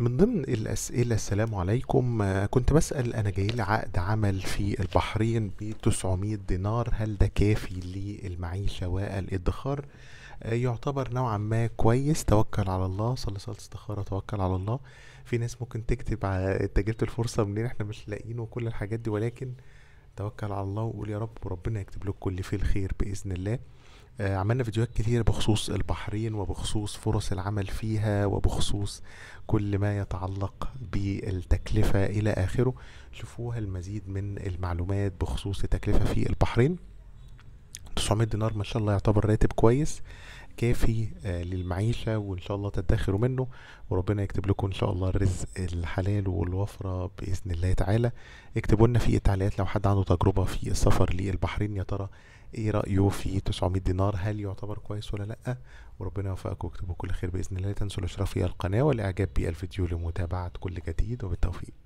من ضمن الأسئلة السلام عليكم كنت بسأل أنا جاي لي عقد عمل في البحرين ب 900 دينار هل ده كافي للمعيشة والادخار آه، يعتبر نوعا ما كويس توكل على الله صلي صلاة استخارة توكل على الله في ناس ممكن تكتب انت جبت الفرصة منين احنا مش لاقيين وكل الحاجات دي ولكن توكل على الله وقول يا رب وربنا يكتب لكم اللي فيه الخير باذن الله آه، عملنا فيديوهات كتير بخصوص البحرين وبخصوص فرص العمل فيها وبخصوص كل ما يتعلق بالتكلفة إلى آخره شوفوها المزيد من المعلومات بخصوص التكلفة في البحرين 900 دينار ما شاء الله يعتبر راتب كويس كافي آه، للمعيشة وإن شاء الله تدخروا منه وربنا يكتب لكم إن شاء الله الرزق الحلال والوفرة بإذن الله تعالى اكتبوا لنا في التعليقات لو حد عنده تجربة في السفر للبحرين يا ترى ايه رأيه في 900 دينار هل يعتبر كويس ولا لأ وربنا يوفقكم ويكتبوا كل خير بإذن الله تنسوا الاشتراك في القناة والإعجاب بالفيديو لمتابعة كل جديد وبالتوفيق